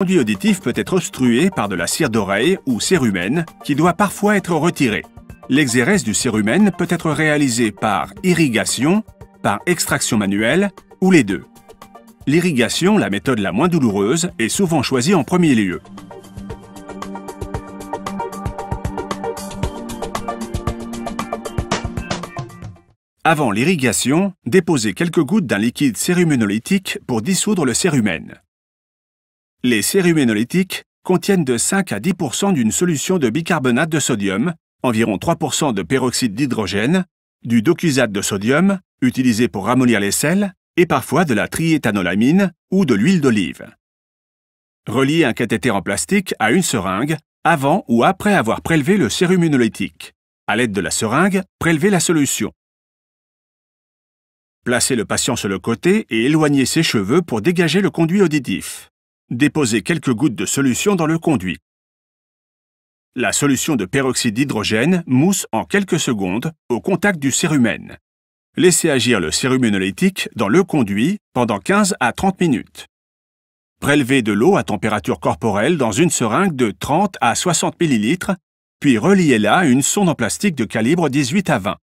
Le conduit auditif peut être obstrué par de la cire d'oreille ou cérumen qui doit parfois être retiré. L'exérèse du cérumen peut être réalisée par irrigation, par extraction manuelle ou les deux. L'irrigation, la méthode la moins douloureuse, est souvent choisie en premier lieu. Avant l'irrigation, déposez quelques gouttes d'un liquide céruménolithique pour dissoudre le cérumen. Les séruménolytiques contiennent de 5 à 10 d'une solution de bicarbonate de sodium, environ 3 de peroxyde d'hydrogène, du docusate de sodium, utilisé pour ramollir les sels, et parfois de la triéthanolamine ou de l'huile d'olive. Reliez un cathéter en plastique à une seringue avant ou après avoir prélevé le sérum A À l'aide de la seringue, prélevez la solution. Placez le patient sur le côté et éloignez ses cheveux pour dégager le conduit auditif. Déposez quelques gouttes de solution dans le conduit. La solution de peroxyde d'hydrogène mousse en quelques secondes au contact du cérumen. Laissez agir le sérum dans le conduit pendant 15 à 30 minutes. Prélevez de l'eau à température corporelle dans une seringue de 30 à 60 ml, puis reliez-la à une sonde en plastique de calibre 18 à 20.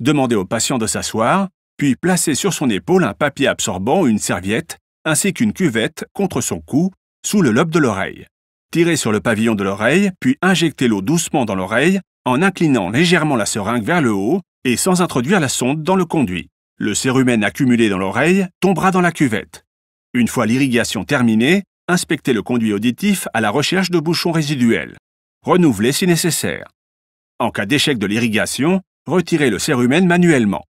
Demandez au patient de s'asseoir, puis placez sur son épaule un papier absorbant ou une serviette ainsi qu'une cuvette contre son cou, sous le lobe de l'oreille. Tirez sur le pavillon de l'oreille, puis injectez l'eau doucement dans l'oreille en inclinant légèrement la seringue vers le haut et sans introduire la sonde dans le conduit. Le cérumen accumulé dans l'oreille tombera dans la cuvette. Une fois l'irrigation terminée, inspectez le conduit auditif à la recherche de bouchons résiduels. Renouvelez si nécessaire. En cas d'échec de l'irrigation, retirez le cérumen manuellement.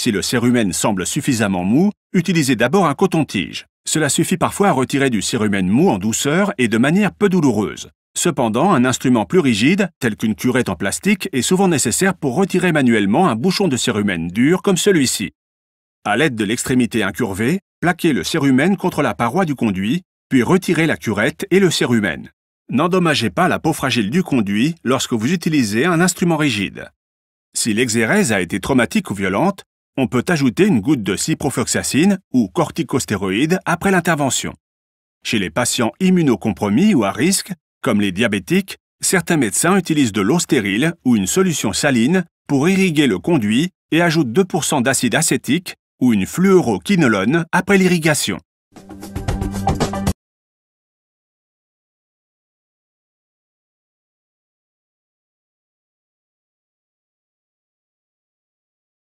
Si le cérumen semble suffisamment mou, utilisez d'abord un coton-tige. Cela suffit parfois à retirer du cérumen mou en douceur et de manière peu douloureuse. Cependant, un instrument plus rigide, tel qu'une curette en plastique, est souvent nécessaire pour retirer manuellement un bouchon de cérumen dur comme celui-ci. À l'aide de l'extrémité incurvée, plaquez le cérumen contre la paroi du conduit, puis retirez la curette et le cérumen. N'endommagez pas la peau fragile du conduit lorsque vous utilisez un instrument rigide. Si l'exérèse a été traumatique ou violente, on peut ajouter une goutte de ciprofloxacine ou corticostéroïde après l'intervention. Chez les patients immunocompromis ou à risque, comme les diabétiques, certains médecins utilisent de l'eau stérile ou une solution saline pour irriguer le conduit et ajoutent 2% d'acide acétique ou une fluoroquinolone après l'irrigation.